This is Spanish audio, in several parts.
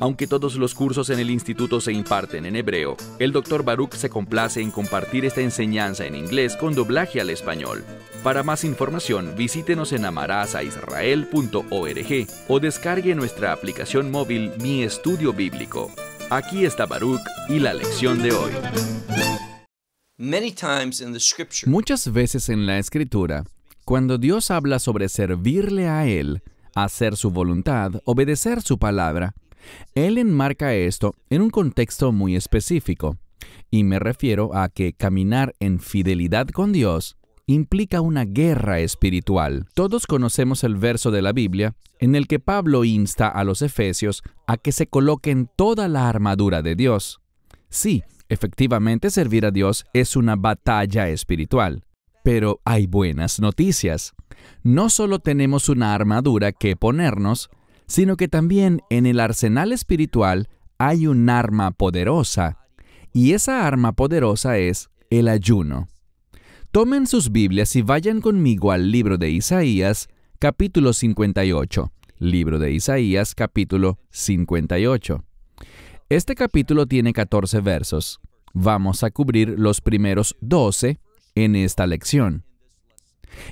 aunque todos los cursos en el instituto se imparten en hebreo, el Dr. Baruch se complace en compartir esta enseñanza en inglés con doblaje al español. Para más información, visítenos en amarazaisrael.org o descargue nuestra aplicación móvil Mi Estudio Bíblico. Aquí está Baruch y la lección de hoy. Muchas veces en la Escritura, cuando Dios habla sobre servirle a Él, hacer su voluntad, obedecer su palabra, él enmarca esto en un contexto muy específico, y me refiero a que caminar en fidelidad con Dios implica una guerra espiritual. Todos conocemos el verso de la Biblia en el que Pablo insta a los efesios a que se coloquen toda la armadura de Dios. Sí, efectivamente servir a Dios es una batalla espiritual. Pero hay buenas noticias. No solo tenemos una armadura que ponernos, sino que también en el arsenal espiritual hay un arma poderosa, y esa arma poderosa es el ayuno. Tomen sus Biblias y vayan conmigo al libro de Isaías, capítulo 58. Libro de Isaías, capítulo 58. Este capítulo tiene 14 versos. Vamos a cubrir los primeros 12 en esta lección.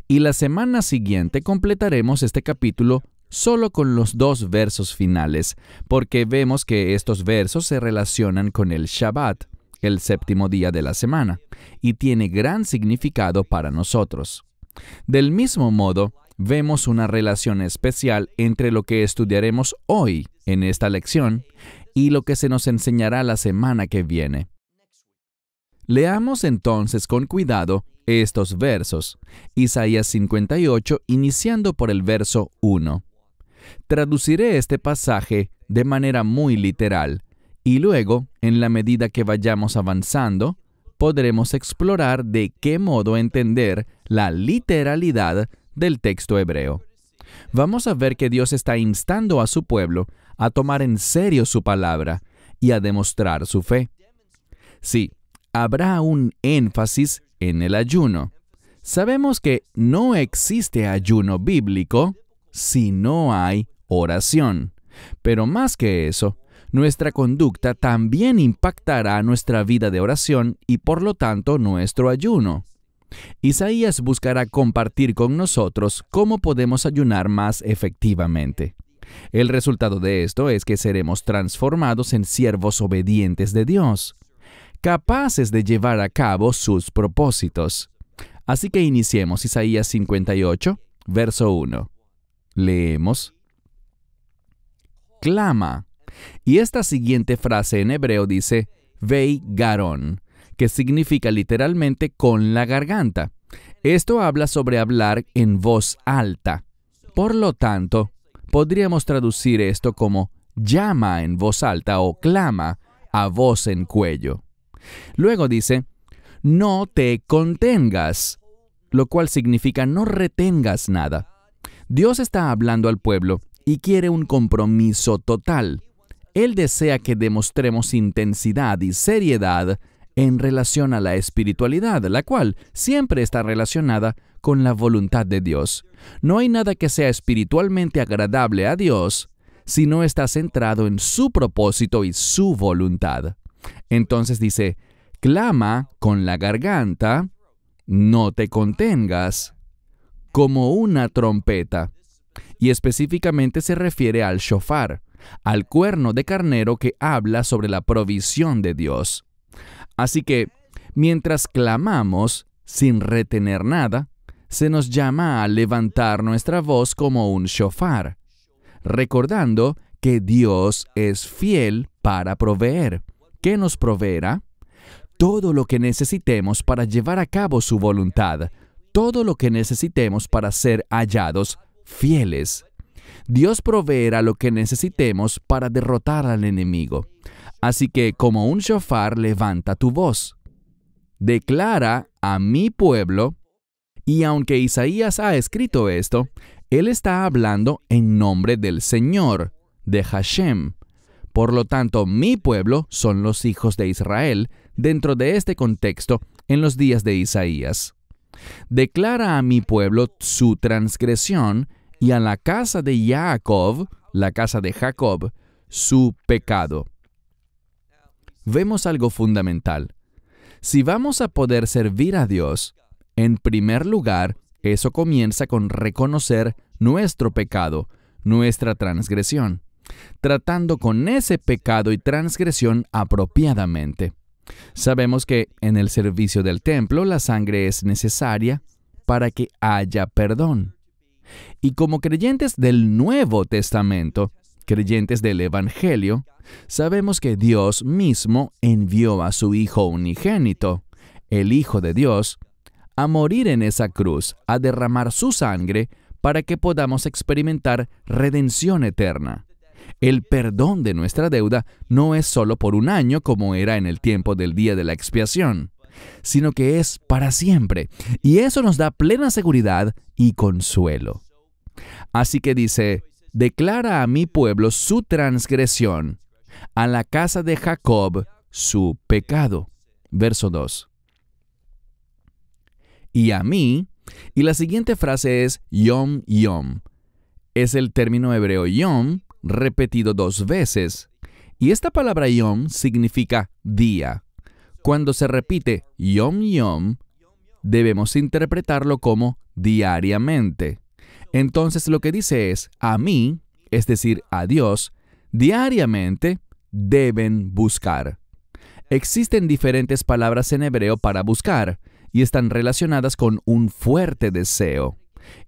Y la semana siguiente completaremos este capítulo solo con los dos versos finales, porque vemos que estos versos se relacionan con el Shabbat, el séptimo día de la semana, y tiene gran significado para nosotros. Del mismo modo, vemos una relación especial entre lo que estudiaremos hoy en esta lección y lo que se nos enseñará la semana que viene. Leamos entonces con cuidado estos versos. Isaías 58, iniciando por el verso 1. Traduciré este pasaje de manera muy literal y luego, en la medida que vayamos avanzando, podremos explorar de qué modo entender la literalidad del texto hebreo. Vamos a ver que Dios está instando a su pueblo a tomar en serio su palabra y a demostrar su fe. Sí, habrá un énfasis en el ayuno. Sabemos que no existe ayuno bíblico si no hay oración. Pero más que eso, nuestra conducta también impactará nuestra vida de oración y por lo tanto nuestro ayuno. Isaías buscará compartir con nosotros cómo podemos ayunar más efectivamente. El resultado de esto es que seremos transformados en siervos obedientes de Dios, capaces de llevar a cabo sus propósitos. Así que iniciemos Isaías 58, verso 1. Leemos. Clama. Y esta siguiente frase en hebreo dice Vei Garón, que significa literalmente con la garganta. Esto habla sobre hablar en voz alta. Por lo tanto, podríamos traducir esto como llama en voz alta o clama a voz en cuello. Luego dice, no te contengas, lo cual significa no retengas nada. Dios está hablando al pueblo y quiere un compromiso total. Él desea que demostremos intensidad y seriedad en relación a la espiritualidad, la cual siempre está relacionada con la voluntad de Dios. No hay nada que sea espiritualmente agradable a Dios si no está centrado en su propósito y su voluntad. Entonces dice, clama con la garganta, no te contengas, como una trompeta, y específicamente se refiere al shofar, al cuerno de carnero que habla sobre la provisión de Dios. Así que, mientras clamamos sin retener nada, se nos llama a levantar nuestra voz como un shofar, recordando que Dios es fiel para proveer, que nos proveerá todo lo que necesitemos para llevar a cabo su voluntad, todo lo que necesitemos para ser hallados fieles. Dios proveerá lo que necesitemos para derrotar al enemigo. Así que como un shofar levanta tu voz. Declara a mi pueblo, y aunque Isaías ha escrito esto, él está hablando en nombre del Señor, de Hashem. Por lo tanto, mi pueblo son los hijos de Israel dentro de este contexto en los días de Isaías. Declara a mi pueblo su transgresión y a la casa de Jacob, la casa de Jacob, su pecado. Vemos algo fundamental. Si vamos a poder servir a Dios, en primer lugar, eso comienza con reconocer nuestro pecado, nuestra transgresión, tratando con ese pecado y transgresión apropiadamente. Sabemos que en el servicio del templo la sangre es necesaria para que haya perdón. Y como creyentes del Nuevo Testamento, creyentes del Evangelio, sabemos que Dios mismo envió a su Hijo unigénito, el Hijo de Dios, a morir en esa cruz, a derramar su sangre, para que podamos experimentar redención eterna. El perdón de nuestra deuda no es solo por un año como era en el tiempo del día de la expiación, sino que es para siempre, y eso nos da plena seguridad y consuelo. Así que dice, declara a mi pueblo su transgresión, a la casa de Jacob su pecado. Verso 2. Y a mí, y la siguiente frase es yom yom. Es el término hebreo yom repetido dos veces. Y esta palabra yom significa día. Cuando se repite yom yom, debemos interpretarlo como diariamente. Entonces lo que dice es, a mí, es decir, a Dios, diariamente deben buscar. Existen diferentes palabras en hebreo para buscar y están relacionadas con un fuerte deseo.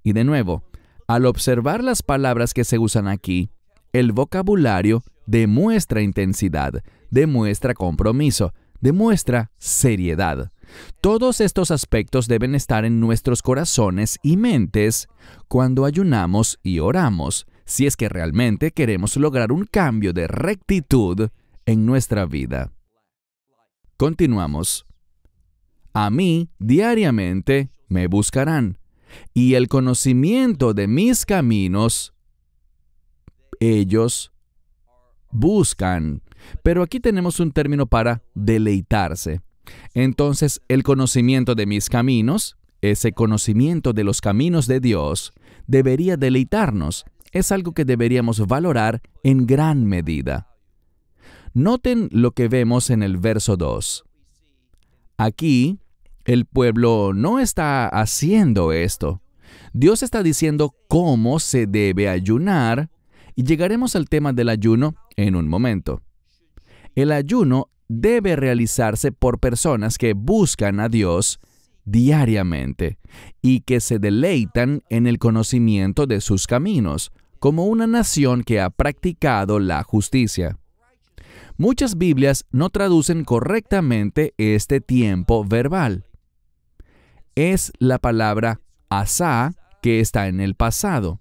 Y de nuevo, al observar las palabras que se usan aquí, el vocabulario demuestra intensidad, demuestra compromiso, demuestra seriedad. Todos estos aspectos deben estar en nuestros corazones y mentes cuando ayunamos y oramos, si es que realmente queremos lograr un cambio de rectitud en nuestra vida. Continuamos. A mí diariamente me buscarán, y el conocimiento de mis caminos ellos buscan. Pero aquí tenemos un término para deleitarse. Entonces, el conocimiento de mis caminos, ese conocimiento de los caminos de Dios, debería deleitarnos. Es algo que deberíamos valorar en gran medida. Noten lo que vemos en el verso 2. Aquí, el pueblo no está haciendo esto. Dios está diciendo cómo se debe ayunar y llegaremos al tema del ayuno en un momento. El ayuno debe realizarse por personas que buscan a Dios diariamente y que se deleitan en el conocimiento de sus caminos, como una nación que ha practicado la justicia. Muchas Biblias no traducen correctamente este tiempo verbal. Es la palabra asá que está en el pasado.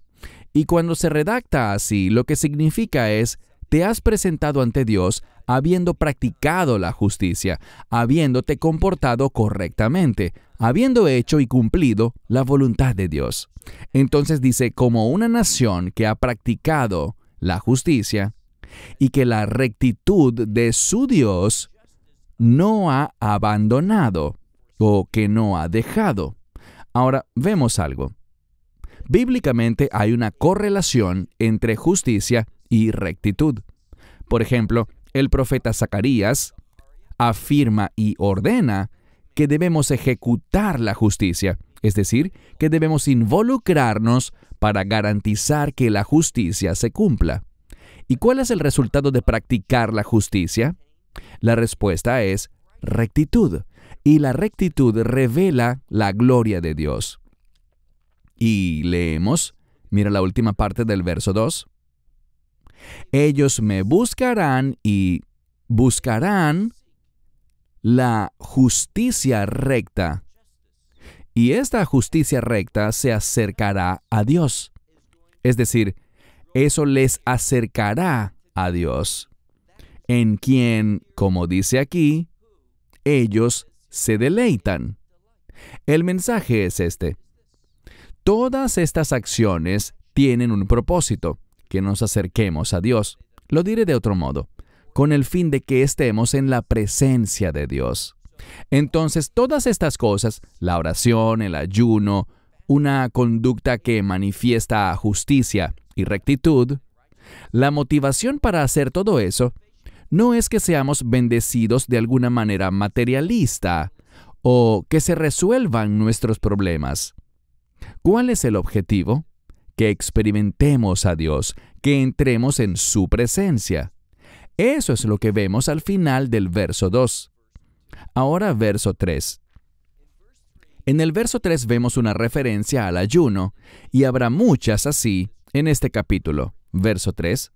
Y cuando se redacta así, lo que significa es, te has presentado ante Dios habiendo practicado la justicia, habiéndote comportado correctamente, habiendo hecho y cumplido la voluntad de Dios. Entonces dice, como una nación que ha practicado la justicia y que la rectitud de su Dios no ha abandonado o que no ha dejado. Ahora, vemos algo. Bíblicamente hay una correlación entre justicia y rectitud. Por ejemplo, el profeta Zacarías afirma y ordena que debemos ejecutar la justicia, es decir, que debemos involucrarnos para garantizar que la justicia se cumpla. ¿Y cuál es el resultado de practicar la justicia? La respuesta es rectitud, y la rectitud revela la gloria de Dios. Y leemos, mira la última parte del verso 2. Ellos me buscarán y buscarán la justicia recta. Y esta justicia recta se acercará a Dios. Es decir, eso les acercará a Dios, en quien, como dice aquí, ellos se deleitan. El mensaje es este. Todas estas acciones tienen un propósito, que nos acerquemos a Dios. Lo diré de otro modo, con el fin de que estemos en la presencia de Dios. Entonces, todas estas cosas, la oración, el ayuno, una conducta que manifiesta justicia y rectitud, la motivación para hacer todo eso no es que seamos bendecidos de alguna manera materialista o que se resuelvan nuestros problemas. ¿Cuál es el objetivo? Que experimentemos a Dios, que entremos en su presencia. Eso es lo que vemos al final del verso 2. Ahora verso 3. En el verso 3 vemos una referencia al ayuno, y habrá muchas así en este capítulo. Verso 3.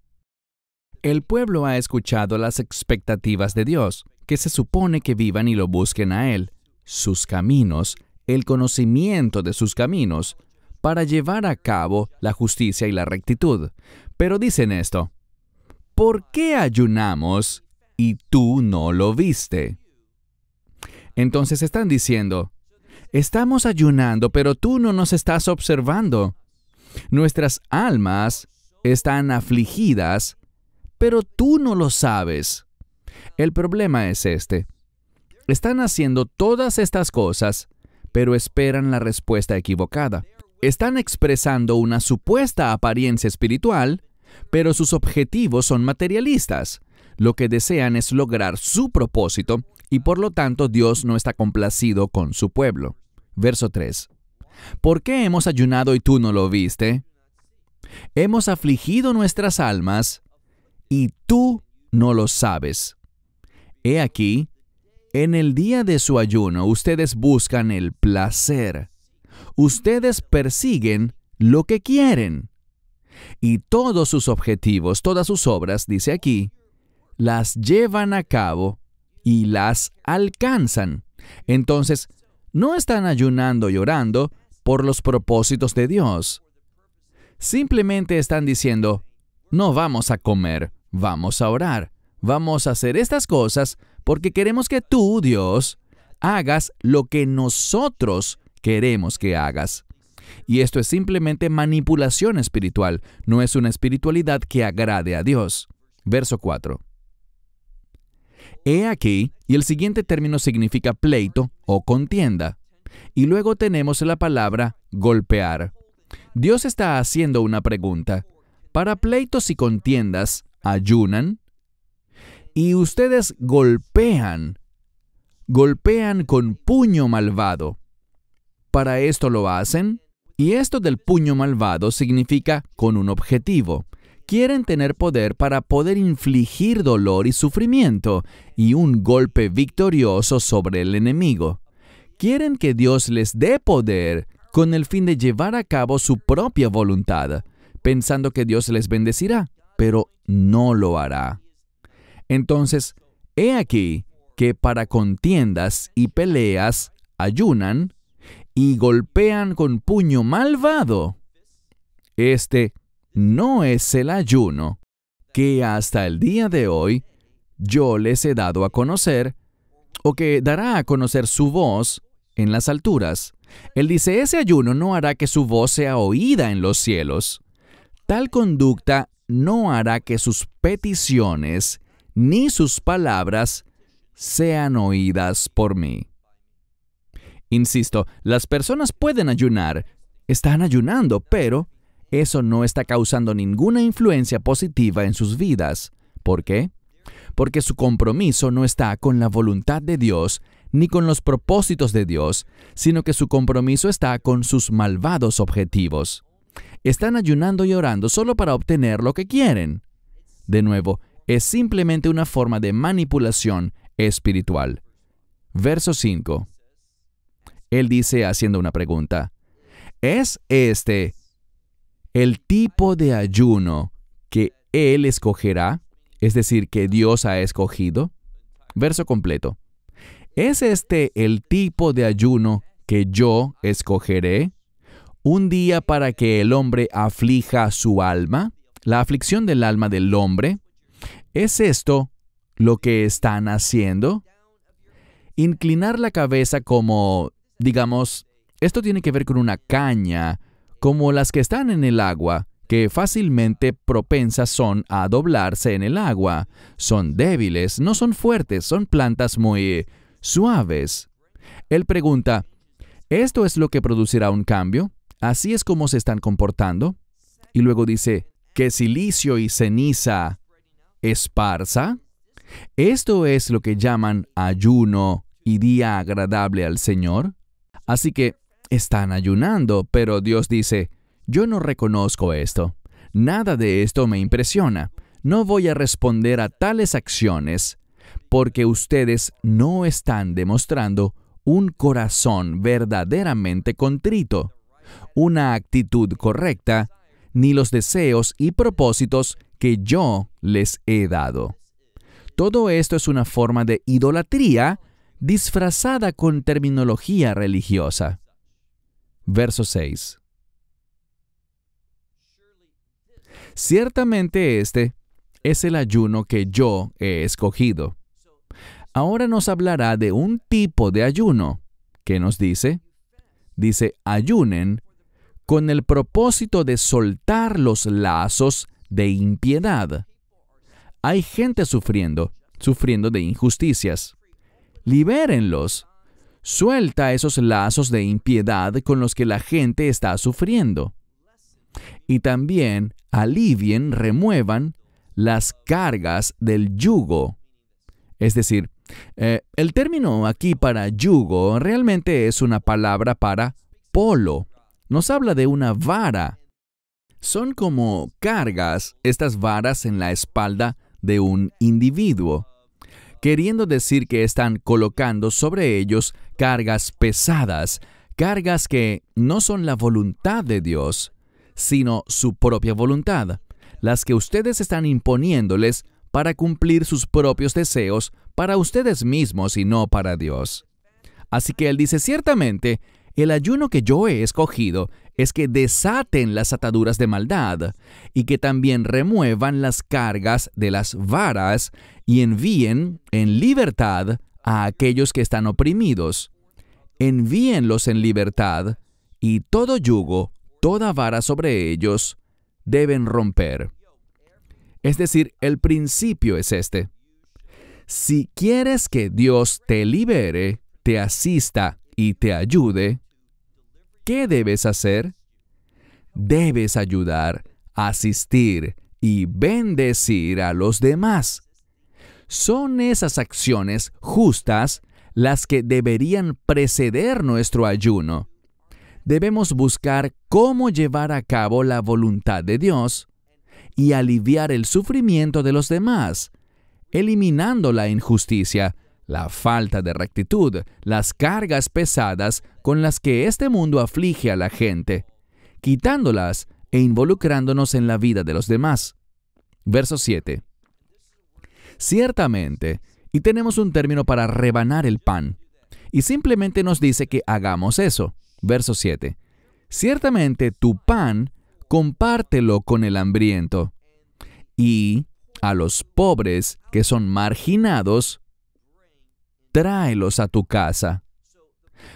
El pueblo ha escuchado las expectativas de Dios, que se supone que vivan y lo busquen a Él, sus caminos, el conocimiento de sus caminos para llevar a cabo la justicia y la rectitud. Pero dicen esto, ¿por qué ayunamos y tú no lo viste? Entonces están diciendo, estamos ayunando, pero tú no nos estás observando. Nuestras almas están afligidas, pero tú no lo sabes. El problema es este. Están haciendo todas estas cosas, pero esperan la respuesta equivocada. Están expresando una supuesta apariencia espiritual, pero sus objetivos son materialistas. Lo que desean es lograr su propósito y por lo tanto Dios no está complacido con su pueblo. Verso 3. ¿Por qué hemos ayunado y tú no lo viste? Hemos afligido nuestras almas y tú no lo sabes. He aquí, en el día de su ayuno ustedes buscan el placer. Ustedes persiguen lo que quieren. Y todos sus objetivos, todas sus obras, dice aquí, las llevan a cabo y las alcanzan. Entonces, no están ayunando y orando por los propósitos de Dios. Simplemente están diciendo, no vamos a comer, vamos a orar, vamos a hacer estas cosas porque queremos que tú, Dios, hagas lo que nosotros queremos que hagas. Y esto es simplemente manipulación espiritual, no es una espiritualidad que agrade a Dios. Verso 4. He aquí, y el siguiente término significa pleito o contienda. Y luego tenemos la palabra golpear. Dios está haciendo una pregunta. ¿Para pleitos y contiendas ayunan? y ustedes golpean, golpean con puño malvado. Para esto lo hacen, y esto del puño malvado significa con un objetivo. Quieren tener poder para poder infligir dolor y sufrimiento y un golpe victorioso sobre el enemigo. Quieren que Dios les dé poder con el fin de llevar a cabo su propia voluntad, pensando que Dios les bendecirá, pero no lo hará. Entonces, he aquí que para contiendas y peleas ayunan y golpean con puño malvado. Este no es el ayuno que hasta el día de hoy yo les he dado a conocer, o que dará a conocer su voz en las alturas. Él dice, ese ayuno no hará que su voz sea oída en los cielos. Tal conducta no hará que sus peticiones ni sus palabras sean oídas por mí. Insisto, las personas pueden ayunar, están ayunando, pero eso no está causando ninguna influencia positiva en sus vidas. ¿Por qué? Porque su compromiso no está con la voluntad de Dios ni con los propósitos de Dios, sino que su compromiso está con sus malvados objetivos. Están ayunando y orando solo para obtener lo que quieren. De nuevo, es simplemente una forma de manipulación espiritual. Verso 5. Él dice haciendo una pregunta, ¿es este el tipo de ayuno que Él escogerá? Es decir, que Dios ha escogido. Verso completo. ¿Es este el tipo de ayuno que yo escogeré? ¿Un día para que el hombre aflija su alma? La aflicción del alma del hombre ¿Es esto lo que están haciendo? Inclinar la cabeza como, digamos, esto tiene que ver con una caña, como las que están en el agua, que fácilmente propensas son a doblarse en el agua. Son débiles, no son fuertes, son plantas muy suaves. Él pregunta, ¿esto es lo que producirá un cambio? ¿Así es como se están comportando? Y luego dice, que silicio y ceniza ¿Esparsa? Esto es lo que llaman ayuno y día agradable al Señor. Así que están ayunando, pero Dios dice, yo no reconozco esto. Nada de esto me impresiona. No voy a responder a tales acciones porque ustedes no están demostrando un corazón verdaderamente contrito, una actitud correcta, ni los deseos y propósitos que yo les he dado. Todo esto es una forma de idolatría disfrazada con terminología religiosa. Verso 6. Ciertamente este es el ayuno que yo he escogido. Ahora nos hablará de un tipo de ayuno. que nos dice? Dice, ayunen con el propósito de soltar los lazos de impiedad. Hay gente sufriendo, sufriendo de injusticias. Libérenlos. Suelta esos lazos de impiedad con los que la gente está sufriendo. Y también alivien, remuevan las cargas del yugo. Es decir, eh, el término aquí para yugo realmente es una palabra para polo. Nos habla de una vara son como cargas estas varas en la espalda de un individuo, queriendo decir que están colocando sobre ellos cargas pesadas, cargas que no son la voluntad de Dios, sino su propia voluntad, las que ustedes están imponiéndoles para cumplir sus propios deseos para ustedes mismos y no para Dios. Así que él dice, ciertamente, el ayuno que yo he escogido es que desaten las ataduras de maldad y que también remuevan las cargas de las varas y envíen en libertad a aquellos que están oprimidos. Envíenlos en libertad y todo yugo, toda vara sobre ellos, deben romper. Es decir, el principio es este. Si quieres que Dios te libere, te asista y te ayude, ¿qué debes hacer? Debes ayudar, asistir y bendecir a los demás. Son esas acciones justas las que deberían preceder nuestro ayuno. Debemos buscar cómo llevar a cabo la voluntad de Dios y aliviar el sufrimiento de los demás, eliminando la injusticia, la falta de rectitud, las cargas pesadas con las que este mundo aflige a la gente, quitándolas e involucrándonos en la vida de los demás. Verso 7. Ciertamente, y tenemos un término para rebanar el pan, y simplemente nos dice que hagamos eso. Verso 7. Ciertamente tu pan compártelo con el hambriento, y a los pobres que son marginados, tráelos a tu casa.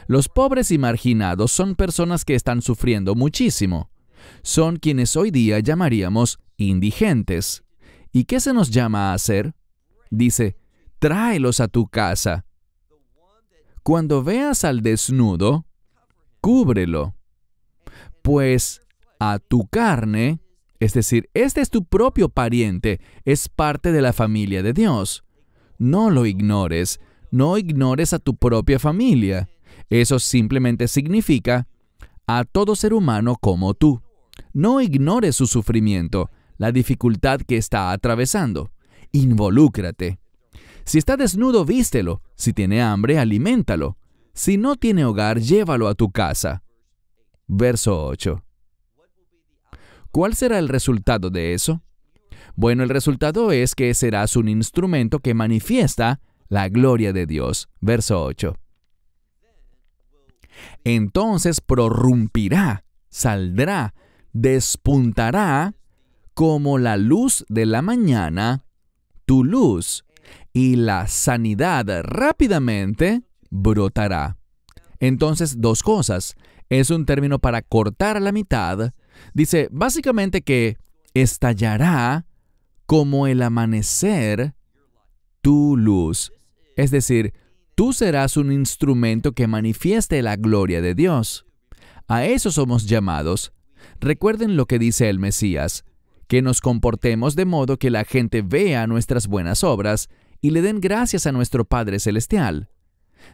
Los pobres y marginados son personas que están sufriendo muchísimo. Son quienes hoy día llamaríamos indigentes. ¿Y qué se nos llama a hacer? Dice, tráelos a tu casa. Cuando veas al desnudo, cúbrelo. Pues a tu carne, es decir, este es tu propio pariente, es parte de la familia de Dios. No lo ignores, no ignores a tu propia familia. Eso simplemente significa a todo ser humano como tú. No ignores su sufrimiento, la dificultad que está atravesando. Involúcrate. Si está desnudo, vístelo. Si tiene hambre, aliméntalo. Si no tiene hogar, llévalo a tu casa. Verso 8. ¿Cuál será el resultado de eso? Bueno, el resultado es que serás un instrumento que manifiesta la gloria de Dios. Verso 8. Entonces prorrumpirá, saldrá, despuntará como la luz de la mañana, tu luz, y la sanidad rápidamente brotará. Entonces, dos cosas. Es un término para cortar la mitad. Dice básicamente que estallará como el amanecer tu luz. Es decir, tú serás un instrumento que manifieste la gloria de Dios. A eso somos llamados. Recuerden lo que dice el Mesías, que nos comportemos de modo que la gente vea nuestras buenas obras y le den gracias a nuestro Padre Celestial.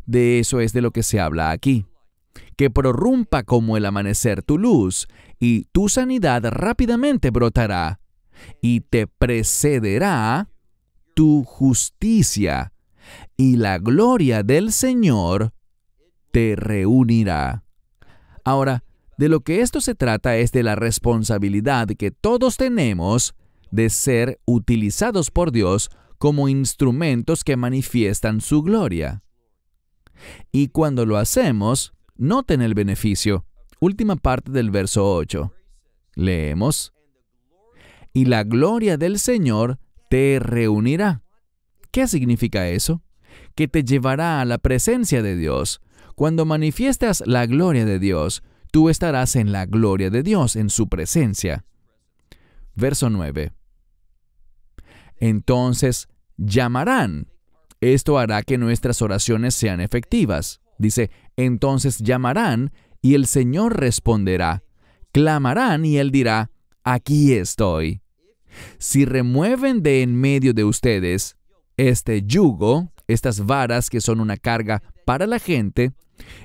De eso es de lo que se habla aquí. Que prorrumpa como el amanecer tu luz, y tu sanidad rápidamente brotará, y te precederá tu justicia y la gloria del Señor te reunirá. Ahora, de lo que esto se trata es de la responsabilidad que todos tenemos de ser utilizados por Dios como instrumentos que manifiestan su gloria. Y cuando lo hacemos, noten el beneficio. Última parte del verso 8. Leemos. Y la gloria del Señor te reunirá. ¿Qué significa eso? Que te llevará a la presencia de Dios. Cuando manifiestas la gloria de Dios, tú estarás en la gloria de Dios, en su presencia. Verso 9. Entonces llamarán. Esto hará que nuestras oraciones sean efectivas. Dice, entonces llamarán y el Señor responderá. Clamarán y Él dirá, aquí estoy. Si remueven de en medio de ustedes este yugo, estas varas que son una carga para la gente,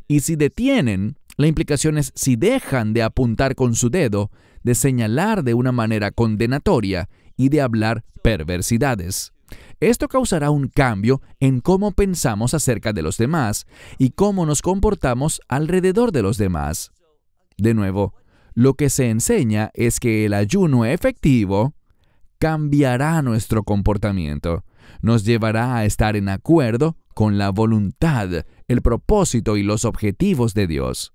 y si detienen, la implicación es si dejan de apuntar con su dedo, de señalar de una manera condenatoria y de hablar perversidades. Esto causará un cambio en cómo pensamos acerca de los demás y cómo nos comportamos alrededor de los demás. De nuevo, lo que se enseña es que el ayuno efectivo cambiará nuestro comportamiento nos llevará a estar en acuerdo con la voluntad, el propósito y los objetivos de Dios.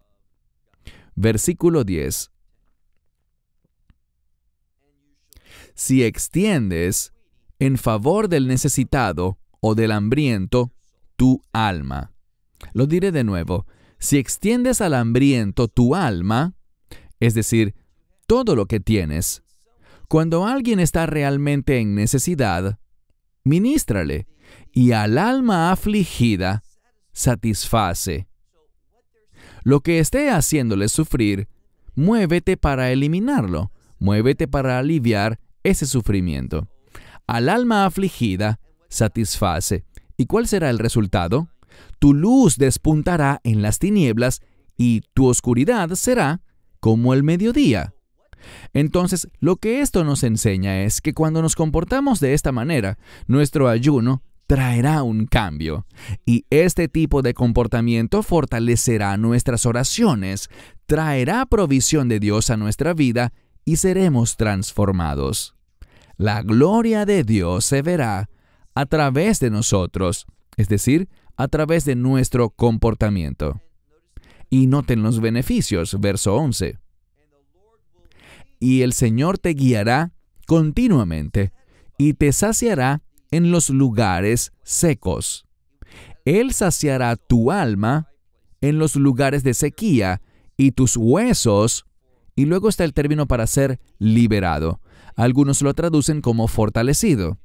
Versículo 10. Si extiendes en favor del necesitado o del hambriento tu alma. Lo diré de nuevo. Si extiendes al hambriento tu alma, es decir, todo lo que tienes, cuando alguien está realmente en necesidad, Ministrale, y al alma afligida satisface. Lo que esté haciéndole sufrir, muévete para eliminarlo, muévete para aliviar ese sufrimiento. Al alma afligida satisface. ¿Y cuál será el resultado? Tu luz despuntará en las tinieblas y tu oscuridad será como el mediodía. Entonces, lo que esto nos enseña es que cuando nos comportamos de esta manera, nuestro ayuno traerá un cambio. Y este tipo de comportamiento fortalecerá nuestras oraciones, traerá provisión de Dios a nuestra vida y seremos transformados. La gloria de Dios se verá a través de nosotros, es decir, a través de nuestro comportamiento. Y noten los beneficios, verso 11 y el Señor te guiará continuamente y te saciará en los lugares secos. Él saciará tu alma en los lugares de sequía y tus huesos. Y luego está el término para ser liberado. Algunos lo traducen como fortalecido.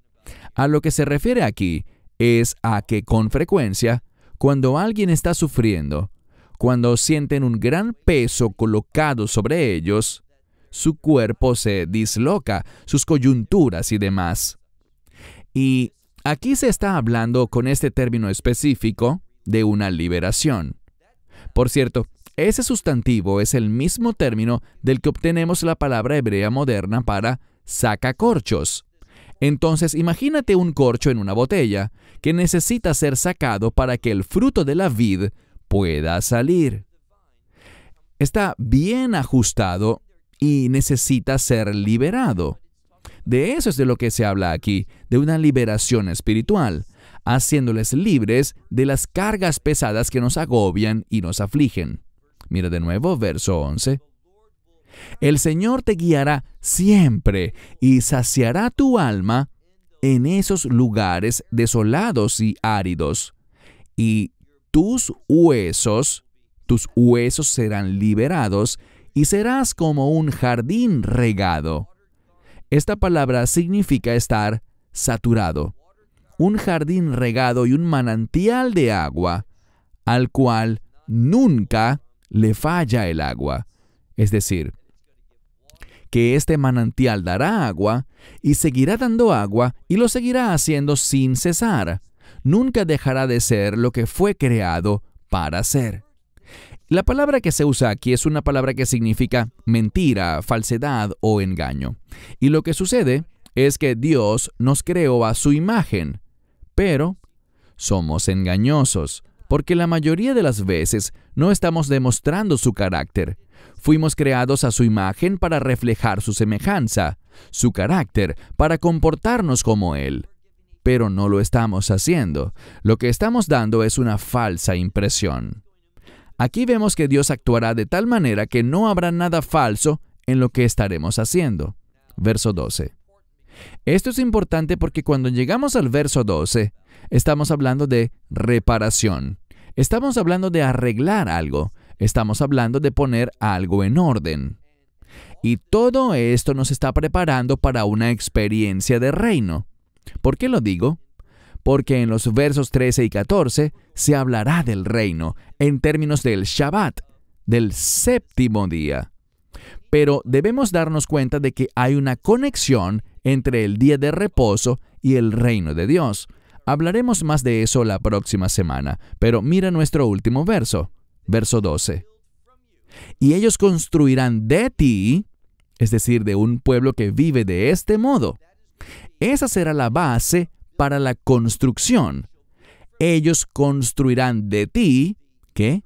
A lo que se refiere aquí es a que con frecuencia, cuando alguien está sufriendo, cuando sienten un gran peso colocado sobre ellos, su cuerpo se disloca, sus coyunturas y demás. Y aquí se está hablando con este término específico de una liberación. Por cierto, ese sustantivo es el mismo término del que obtenemos la palabra hebrea moderna para sacacorchos. Entonces imagínate un corcho en una botella que necesita ser sacado para que el fruto de la vid pueda salir. Está bien ajustado y necesita ser liberado. De eso es de lo que se habla aquí, de una liberación espiritual, haciéndoles libres de las cargas pesadas que nos agobian y nos afligen. Mira de nuevo verso 11. El Señor te guiará siempre y saciará tu alma en esos lugares desolados y áridos, y tus huesos, tus huesos serán liberados y serás como un jardín regado. Esta palabra significa estar saturado, un jardín regado y un manantial de agua al cual nunca le falla el agua. Es decir, que este manantial dará agua y seguirá dando agua y lo seguirá haciendo sin cesar. Nunca dejará de ser lo que fue creado para ser. La palabra que se usa aquí es una palabra que significa mentira, falsedad o engaño. Y lo que sucede es que Dios nos creó a su imagen, pero somos engañosos, porque la mayoría de las veces no estamos demostrando su carácter. Fuimos creados a su imagen para reflejar su semejanza, su carácter, para comportarnos como Él. Pero no lo estamos haciendo. Lo que estamos dando es una falsa impresión. Aquí vemos que Dios actuará de tal manera que no habrá nada falso en lo que estaremos haciendo. Verso 12. Esto es importante porque cuando llegamos al verso 12, estamos hablando de reparación. Estamos hablando de arreglar algo. Estamos hablando de poner algo en orden. Y todo esto nos está preparando para una experiencia de reino. ¿Por qué lo digo? porque en los versos 13 y 14 se hablará del reino en términos del Shabbat, del séptimo día. Pero debemos darnos cuenta de que hay una conexión entre el día de reposo y el reino de Dios. Hablaremos más de eso la próxima semana, pero mira nuestro último verso, verso 12. Y ellos construirán de ti, es decir, de un pueblo que vive de este modo. Esa será la base para la construcción. Ellos construirán de ti, ¿qué?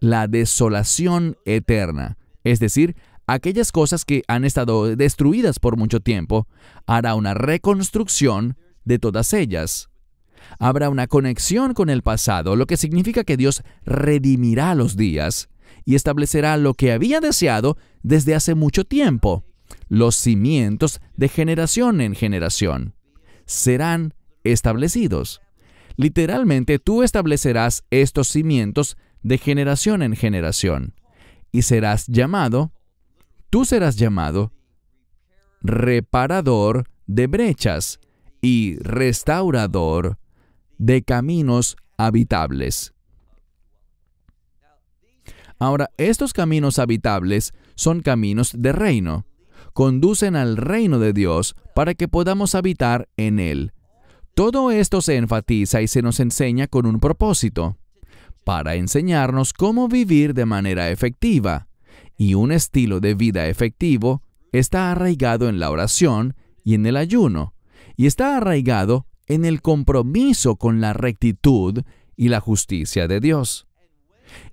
La desolación eterna. Es decir, aquellas cosas que han estado destruidas por mucho tiempo, hará una reconstrucción de todas ellas. Habrá una conexión con el pasado, lo que significa que Dios redimirá los días y establecerá lo que había deseado desde hace mucho tiempo, los cimientos de generación en generación serán establecidos. Literalmente tú establecerás estos cimientos de generación en generación y serás llamado, tú serás llamado reparador de brechas y restaurador de caminos habitables. Ahora, estos caminos habitables son caminos de reino conducen al reino de Dios para que podamos habitar en Él. Todo esto se enfatiza y se nos enseña con un propósito, para enseñarnos cómo vivir de manera efectiva. Y un estilo de vida efectivo está arraigado en la oración y en el ayuno, y está arraigado en el compromiso con la rectitud y la justicia de Dios.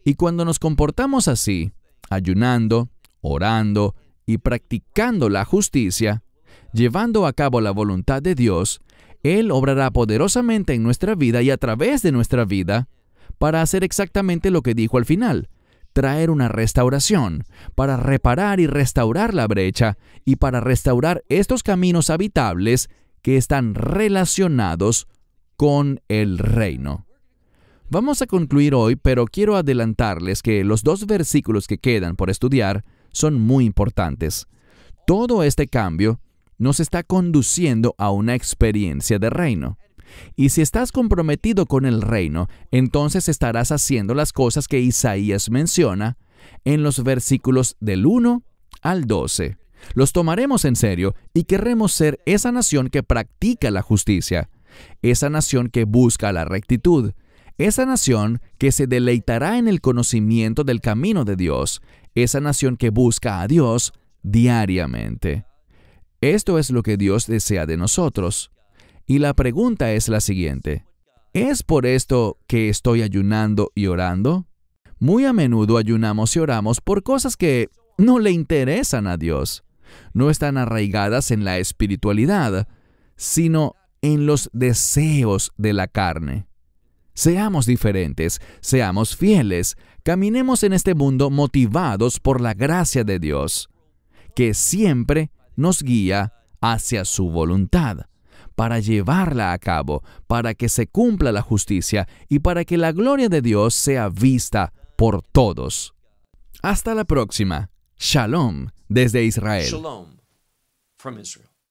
Y cuando nos comportamos así, ayunando, orando y practicando la justicia, llevando a cabo la voluntad de Dios, Él obrará poderosamente en nuestra vida y a través de nuestra vida para hacer exactamente lo que dijo al final, traer una restauración, para reparar y restaurar la brecha y para restaurar estos caminos habitables que están relacionados con el reino. Vamos a concluir hoy, pero quiero adelantarles que los dos versículos que quedan por estudiar son muy importantes. Todo este cambio nos está conduciendo a una experiencia de reino. Y si estás comprometido con el reino, entonces estarás haciendo las cosas que Isaías menciona en los versículos del 1 al 12. Los tomaremos en serio y querremos ser esa nación que practica la justicia, esa nación que busca la rectitud, esa nación que se deleitará en el conocimiento del camino de Dios, esa nación que busca a Dios diariamente. Esto es lo que Dios desea de nosotros. Y la pregunta es la siguiente. ¿Es por esto que estoy ayunando y orando? Muy a menudo ayunamos y oramos por cosas que no le interesan a Dios. No están arraigadas en la espiritualidad, sino en los deseos de la carne. Seamos diferentes, seamos fieles, caminemos en este mundo motivados por la gracia de Dios, que siempre nos guía hacia su voluntad, para llevarla a cabo, para que se cumpla la justicia y para que la gloria de Dios sea vista por todos. Hasta la próxima. Shalom desde Israel. Israel.